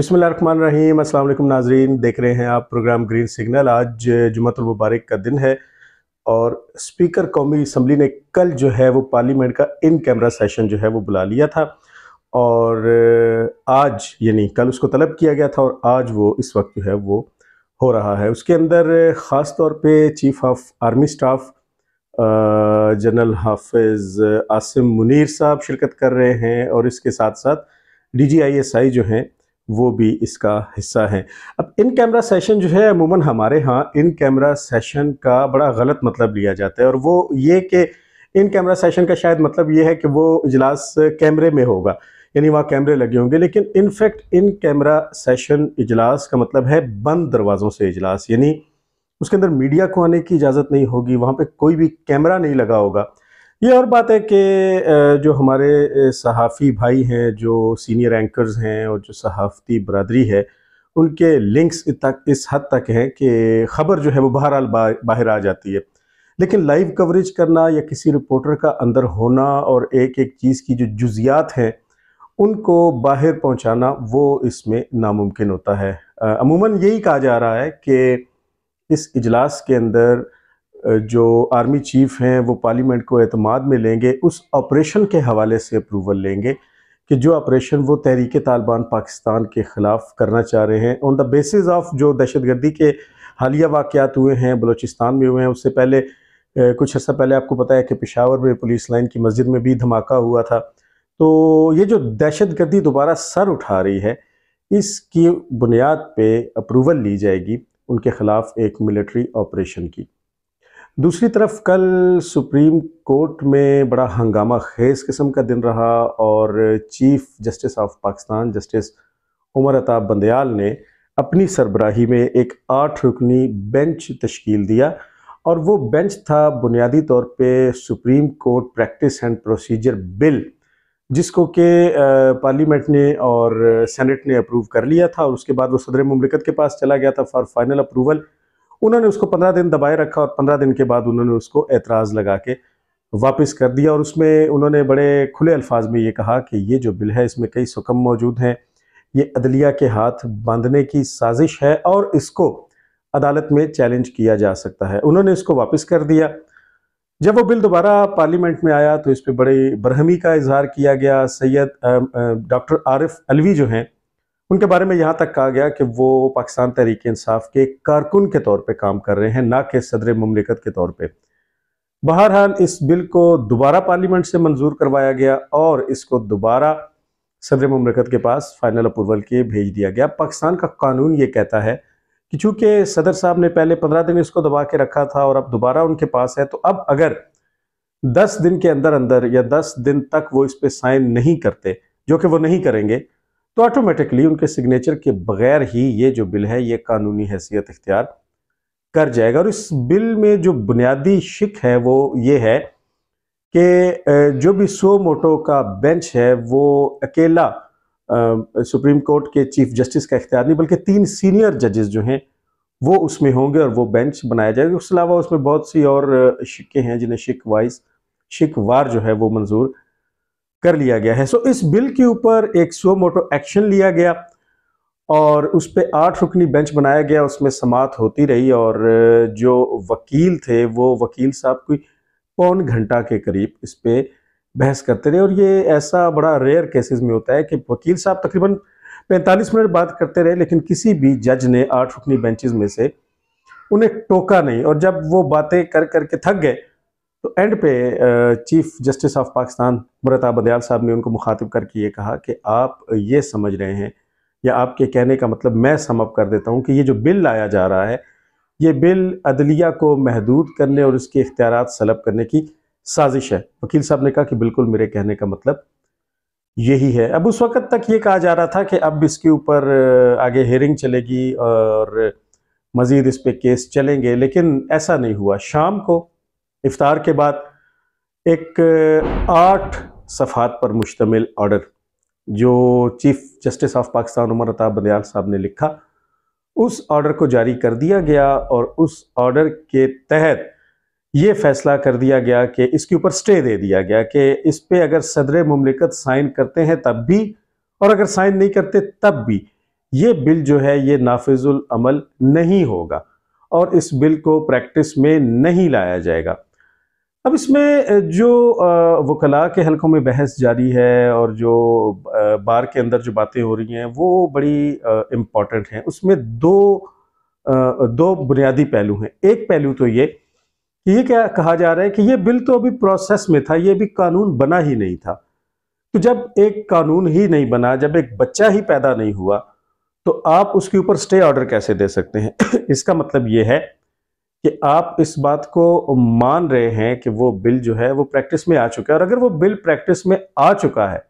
बिसमान रहीम नाजरीन देख रहे हैं आप प्रोग्राम ग्रीन सिग्नल आज जुमतुलमबारक का दिन है और स्पीकर कौमी इसम्बली ने कल जो है वो पार्लियामेंट का इन कैमरा सेशन जो है वो बुला लिया था और आज यानी कल उसको तलब किया गया था और आज वो इस वक्त जो है वो हो रहा है उसके अंदर ख़ास तौर पर chief of army staff general Hafiz Asim मुनिर साहब शिरकत कर रहे हैं और इसके साथ साथ D G I S I जो हैं वो भी इसका हिस्सा हैं अब इन कैमरा सेशन जो है अमूमन हमारे यहाँ इन कैमरा सेशन का बड़ा गलत मतलब लिया जाता है और वो ये कि इन कैमरा सेशन का शायद मतलब ये है कि वो इजलास कैमरे में होगा यानी वहाँ कैमरे लगे होंगे लेकिन इनफैक्ट इन कैमरा सेशन इजलास का मतलब है बंद दरवाज़ों से इजलास यानी उसके अंदर मीडिया को आने की इजाज़त नहीं होगी वहाँ पर कोई भी कैमरा नहीं लगा होगा ये और बात है कि जो हमारे सहाफ़ी भाई हैं जो सीनियर एंकर्स हैं और जो सहाफ़ती बरदरी है उनके लिंक्स तक इस हद तक हैं कि ख़बर जो है वो बहरहाल बाहर आ जाती है लेकिन लाइव कवरेज करना या किसी रिपोर्टर का अंदर होना और एक एक चीज़ की जो जुजियात हैं उनको बाहर पहुंचाना वो इसमें नामुमकिन होता है अमूमन यही कहा जा रहा है कि इस इजलास के अंदर जो आर्मी चीफ हैं वो पार्लियामेंट को अतमाद में लेंगे उस ऑपरेशन के हवाले से अप्रूवल लेंगे कि जो ऑपरेशन वो तहरीक तालिबान पाकिस्तान के ख़िलाफ़ करना चाह रहे हैं ऑन द बेसिस ऑफ जो दहशत गर्दी के हालिया वाक़ात हुए हैं बलूचिस्तान में हुए हैं उससे पहले कुछ अर्सा पहले आपको पता है कि पेशावर में पुलिस लाइन की मस्जिद में भी धमाका हुआ था तो ये जो दहशत गर्दी दोबारा सर उठा रही है इसकी बुनियाद पर अप्रूवल ली जाएगी उनके ख़िलाफ़ एक मिलिट्री ऑपरेशन की दूसरी तरफ कल सुप्रीम कोर्ट में बड़ा हंगामा खेज किस्म का दिन रहा और chief justice of Pakistan justice Umar Ata Bandial ने अपनी सरबराही में एक आठ रुकनी बेंच तश्कील दिया और वो बेंच था बुनियादी तौर पे supreme court practice and procedure bill जिसको के पार्लियामेंट ने और सेनेट ने अप्रूव कर लिया था और उसके बाद वो सदर ममलिकत के पास चला गया था फॉर फाइनल अप्रूवल उन्होंने उसको पंद्रह दिन दबाए रखा और पंद्रह दिन के बाद उन्होंने उसको एतराज़ लगा के वापस कर दिया और उसमें उन्होंने बड़े खुले अल्फाज में ये कहा कि ये जो बिल है इसमें कई सुकम मौजूद हैं ये अदलिया के हाथ बांधने की साजिश है और इसको अदालत में चैलेंज किया जा सकता है उन्होंने इसको वापस कर दिया जब वो बिल दोबारा पार्लियामेंट में आया तो इस पर बड़ी बरहमी का इजहार किया गया सैयद डॉक्टर आरिफ अलवी जो हैं उनके बारे में यहाँ तक कहा गया कि वो पाकिस्तान तहरीक इंसाफ के कारकुन के तौर पर काम कर रहे हैं ना कि सदर ममलिकत के तौर पर बहरहाल इस बिल को दोबारा पार्लियामेंट से मंजूर करवाया गया और इसको दोबारा सदर ममलिकत के पास फाइनल अप्रूवल के भेज दिया गया पाकिस्तान का कानून ये कहता है कि चूंकि सदर साहब ने पहले पंद्रह दिन इसको दबा के रखा था और अब दोबारा उनके पास है तो अब अगर दस दिन के अंदर अंदर या दस दिन तक वो इस पर साइन नहीं करते जो कि वो नहीं करेंगे तो ऑटोमेटिकली उनके सिग्नेचर के बगैर ही ये जो बिल है ये कानूनी हैसियत इख्तियार कर जाएगा और इस बिल में जो बुनियादी शिक है वो ये है कि जो भी सो मोटो का बेंच है वो अकेला सुप्रीम कोर्ट के चीफ जस्टिस का इख्तियार नहीं बल्कि तीन सीनियर जजेस जो हैं वो उसमें होंगे और वो बेंच बनाया जाएगा उसके अलावा उसमें बहुत सी और शिक्के हैं जिन्हें शिक वाइज शिक वार जो है वो मंजूर कर लिया गया है सो so, इस बिल के ऊपर एक सो मोटो एक्शन लिया गया और उस पर आठ रुकनी बेंच बनाया गया उसमें समात होती रही और जो वकील थे वो वकील साहब कोई पौन घंटा के करीब इस पर बहस करते रहे और ये ऐसा बड़ा रेयर केसेस में होता है कि वकील साहब तकरीबन 45 मिनट बात करते रहे लेकिन किसी भी जज ने आठ रुकनी बेंचेस में से उन्हें टोका नहीं और जब वो बातें कर करके थक गए तो एंड पे चीफ जस्टिस ऑफ पाकिस्तान मुरता बदयाल साहब ने उनको मुखातिब करके ये कहा कि आप ये समझ रहे हैं या आपके कहने का मतलब मैं समअप कर देता हूँ कि ये जो बिल लाया जा रहा है ये बिल अदलिया को महदूद करने और उसके इख्तियार सलब करने की साजिश है वकील साहब ने कहा कि बिल्कुल मेरे कहने का मतलब यही है अब उस वक्त तक ये कहा जा रहा था कि अब इसके ऊपर आगे हेयरिंग चलेगी और मज़ीद इस पर केस चलेंगे लेकिन ऐसा नहीं हुआ शाम को इफ्तार के बाद एक आठ सफ़ात पर मुश्तमिल ऑर्डर जो chief justice of Pakistan Umar Ata Bandial साहब ने लिखा उस ऑर्डर को जारी कर दिया गया और उस ऑर्डर के तहत ये फैसला कर दिया गया कि इसके ऊपर स्टे दे दिया गया कि इस पर अगर सदर ममलिकत साइन करते हैं तब भी और अगर साइन नहीं करते तब भी ये बिल जो है ये नाफिजुल अमल नहीं होगा और इस बिल को प्रैक्टिस में नहीं लाया जाएगा अब इसमें जो वकला के हलकों में बहस जारी है और जो बार के अंदर जो बातें हो रही हैं वो बड़ी इम्पॉर्टेंट हैं उसमें दो दो बुनियादी पहलू हैं एक पहलू तो ये कि ये क्या कहा जा रहा है कि ये बिल तो अभी प्रोसेस में था ये भी कानून बना ही नहीं था तो जब एक कानून ही नहीं बना जब एक बच्चा ही पैदा नहीं हुआ तो आप उसके ऊपर स्टे ऑर्डर कैसे दे सकते हैं इसका मतलब ये है कि आप इस बात को मान रहे हैं कि वो बिल जो है वो प्रैक्टिस में आ चुका है और अगर वो बिल प्रैक्टिस में आ चुका है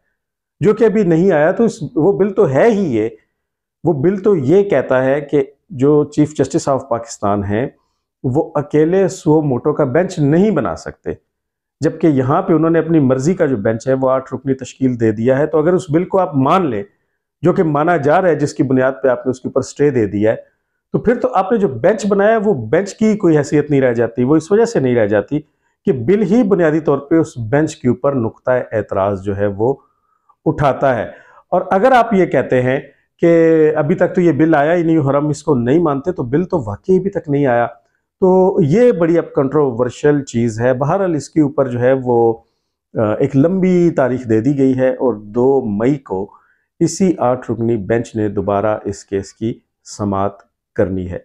जो कि अभी नहीं आया तो इस वो बिल तो है ही ये वो बिल तो ये कहता है कि जो चीफ जस्टिस ऑफ पाकिस्तान हैं वो अकेले सो मोटो का बेंच नहीं बना सकते जबकि यहाँ पे उन्होंने अपनी मर्जी का जो बेंच है वो आठ रुकनी तश्कील दे दिया है तो अगर उस बिल को आप मान लें जो कि माना जा रहा है जिसकी बुनियाद पर आपने उसके ऊपर स्टे दे दिया है तो फिर तो आपने जो बेंच बनाया वो बेंच की कोई हैसियत नहीं रह जाती वो इस वजह से नहीं रह जाती कि बिल ही बुनियादी तौर पे उस बेंच के ऊपर नुकता एतराज़ जो है वो उठाता है और अगर आप ये कहते हैं कि अभी तक तो ये बिल आया ही नहीं और हम इसको नहीं मानते तो बिल तो वाकई अभी तक नहीं आया तो ये बड़ी अब कंट्रोवर्शियल चीज़ है बहरहाल इसके ऊपर जो है वो एक लंबी तारीख दे दी गई है और दो मई को इसी आठ रुकनी बेंच ने दोबारा इस केस की समात करनी है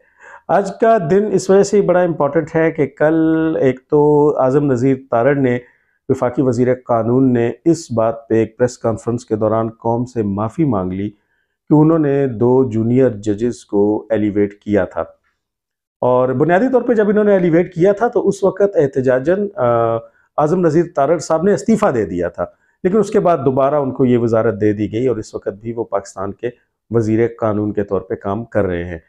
आज का दिन इस वजह से बड़ा इम्पॉर्टेंट है कि कल एक तो आज़म नज़ीर तारड़ ने विफाक वजीर कानून ने इस बात पे एक प्रेस कॉन्फ्रेंस के दौरान कौम से माफ़ी मांग ली कि उन्होंने दो जूनियर जजेस को एलिवेट किया था और बुनियादी तौर पे जब इन्होंने एलिवेट किया था तो उस वक्त एहतजाजन आज़म नज़ीर तारड़ साहब ने इस्तीफ़ा दे दिया था लेकिन उसके बाद दोबारा उनको ये वजारत दे दी गई और इस वक्त भी वो पाकिस्तान के वजीर कानून के तौर पर काम कर रहे हैं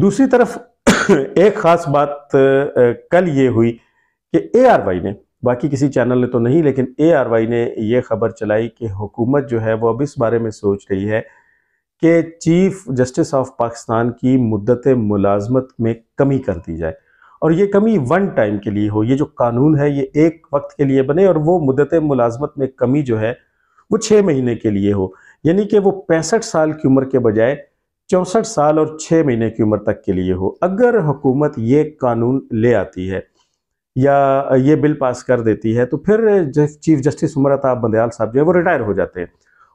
दूसरी तरफ एक खास बात कल ये हुई कि ए आर वाई ने बाकी किसी चैनल ने तो नहीं लेकिन ए आर वाई ने यह खबर चलाई कि हुकूमत जो है वो अब इस बारे में सोच रही है कि चीफ जस्टिस ऑफ पाकिस्तान की मुद्दत मुलाजमत में कमी कर दी जाए और ये कमी वन टाइम के लिए हो ये जो कानून है ये एक वक्त के लिए बने और वो मुद्दत मुलाजमत में कमी जो है वो छः महीने के लिए हो यानी कि वो पैंसठ साल की उम्र के बजाय चौंसठ साल और छः महीने की उम्र तक के लिए हो अगर हुकूमत ये कानून ले आती है या ये बिल पास कर देती है तो फिर चीफ जस्टिस उमर अताब बंदयाल साहब जो है वो रिटायर हो जाते हैं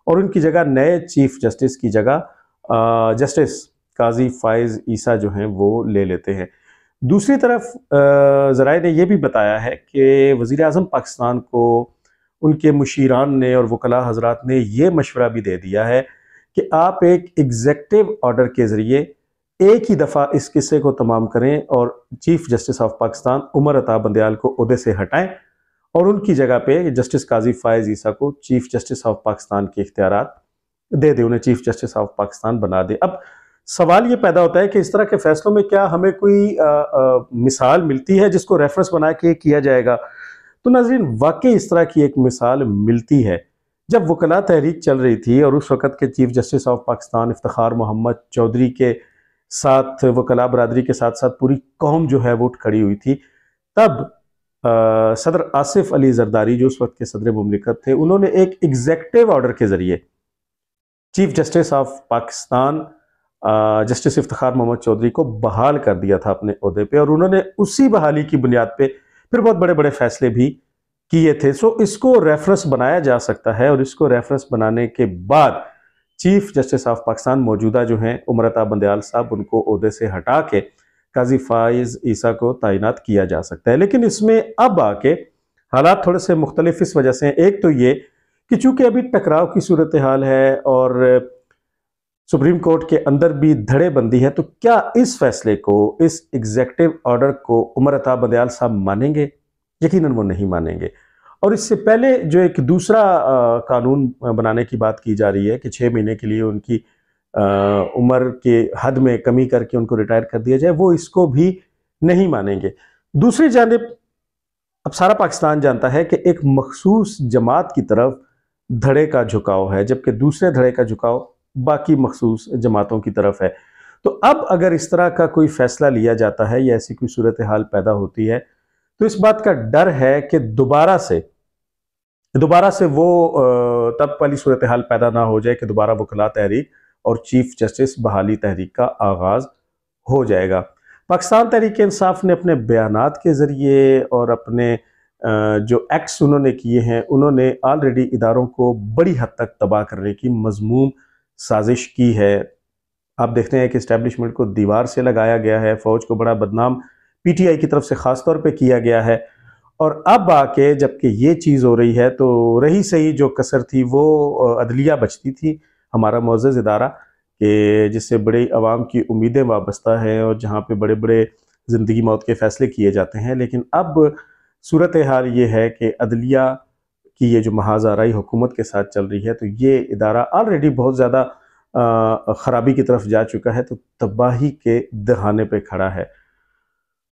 और उनकी जगह नए चीफ जस्टिस की जगह जस्टिस काजी फाइज ईसा जो हैं वो ले लेते हैं दूसरी तरफ ज़राए ने यह भी बताया है कि वजीर अजम पाकिस्तान को उनके मुशीरान ने और वकला हजरात ने ये मशवरा भी दे दिया है कि आप एक एग्जेक्टिव ऑर्डर के ज़रिए एक ही दफ़ा इस किस्से को तमाम करें और chief justice of Pakistan Umar Ata Bandial को उदे से हटाएं और उनकी जगह पे जस्टिस काजी फायज ईसा को चीफ जस्टिस ऑफ पाकिस्तान के इख्तियार दे दें उन्हें चीफ जस्टिस ऑफ पाकिस्तान बना दे अब सवाल ये पैदा होता है कि इस तरह के फैसलों में क्या हमें कोई आ, आ, मिसाल मिलती है जिसको रेफरेंस बना के किया जाएगा तो नाजरीन वाकई इस तरह की एक मिसाल मिलती है जब वकला तहरीक चल रही थी और उस वक़्त के chief justice of Pakistan Iftikhar Mohammad Chaudhry के साथ वकला बरदरी के साथ साथ पूरी कौम जो है वो खड़ी हुई थी तब आ, सदर आसिफ अली जरदारी जो उस वक्त के सदर ममलिकत थे उन्होंने एक एग्जेक्टिव ऑर्डर के ज़रिए chief justice of Pakistan justice Iftikhar Mohammad Chaudhry को बहाल कर दिया था अपने अहदे पर और उन्होंने उसी बहाली की बुनियाद पर फिर बहुत बड़े बड़े फैसले भी किए थे सो इसको रेफरेंस बनाया जा सकता है और इसको रेफरेंस बनाने के बाद चीफ जस्टिस ऑफ पाकिस्तान मौजूदा जो हैं उमरता बंदयाल साहब उनको अहदे से हटा के काजी फाइज ईसा को तैनात किया जा सकता है लेकिन इसमें अब आके हालात थोड़े से मुख्तलिफ इस वजह से एक तो ये कि चूंकि अभी टकराव की सूरत हाल है और सुप्रीम कोर्ट के अंदर भी धड़े बंदी है तो क्या इस फैसले को इस एग्जेक्टिव ऑर्डर को उमरता बंदयाल साहब मानेंगे यकीनन वो नहीं मानेंगे और इससे पहले जो एक दूसरा कानून बनाने की बात की जा रही है कि छः महीने के लिए उनकी उम्र के हद में कमी करके उनको रिटायर कर दिया जाए वो इसको भी नहीं मानेंगे दूसरी जानब अब सारा पाकिस्तान जानता है कि एक मखसूस जमात की तरफ धड़े का झुकाव है जबकि दूसरे धड़े का झुकाव बाकी मखसूस जमातों की तरफ है तो अब अगर इस तरह का कोई फैसला लिया जाता है या ऐसी कोई सूरत हाल पैदा होती है तो इस बात का डर है कि दोबारा से दोबारा से वो तब वाली सूरत हाल पैदा ना हो जाए कि दोबारा वकला तहरीक और चीफ जस्टिस बहाली तहरीक का आगाज़ हो जाएगा पाकिस्तान तहरीक इंसाफ ने अपने बयान के ज़रिए और अपने जो एक्ट्स उन्होंने किए हैं उन्होंने ऑलरेडी इदारों को बड़ी हद तक तबाह करने की मजमूम साजिश की है आप देखते हैं कि इस्टेब्लिशमेंट को दीवार से लगाया गया है फ़ौज को बड़ा बदनाम पीटीआई की तरफ से खास तौर पे किया गया है और अब आके जबकि ये चीज़ हो रही है तो रही सही जो कसर थी वो अदलिया बचती थी हमारा मोज़ इदारा कि जिससे बड़े आवाम की उम्मीदें वाबस्ता हैं और जहाँ पे बड़े बड़े ज़िंदगी मौत के फ़ैसले किए जाते हैं लेकिन अब सूरत हाल ये है कि अदलिया की ये जो महाज आरई हुकूमत के साथ चल रही है तो ये इदारा ऑलरेडी बहुत ज़्यादा ख़राबी की तरफ जा चुका है तो तबाही के दहाने पर खड़ा है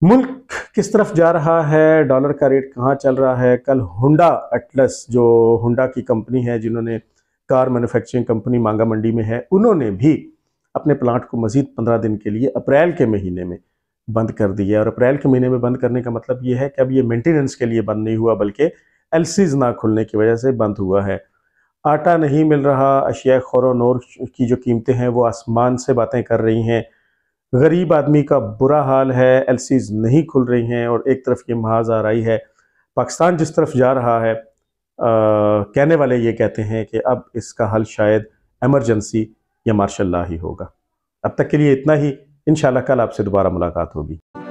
मुल्क किस तरफ जा रहा है डॉलर का रेट कहाँ चल रहा है कल होंडा एटलस जो होंडा की कंपनी है जिन्होंने कार मैन्युफैक्चरिंग कंपनी मांगा मंडी में है उन्होंने भी अपने प्लांट को मजीद पंद्रह दिन के लिए अप्रैल के महीने में बंद कर दिया और अप्रैल के महीने में बंद करने का मतलब ये है कि अब ये मेंटेनेंस के लिए बंद नहीं हुआ बल्कि एल ना खुलने की वजह से बंद हुआ है आटा नहीं मिल रहा अशिया खौर नोर की जो कीमतें हैं वो आसमान से बातें कर रही हैं गरीब आदमी का बुरा हाल है एल नहीं खुल रही हैं और एक तरफ ये महाज आ रही है पाकिस्तान जिस तरफ जा रहा है आ, कहने वाले ये कहते हैं कि अब इसका हल शायद एमरजेंसी या मार्शल ही होगा अब तक के लिए इतना ही इन कल आपसे दोबारा मुलाकात होगी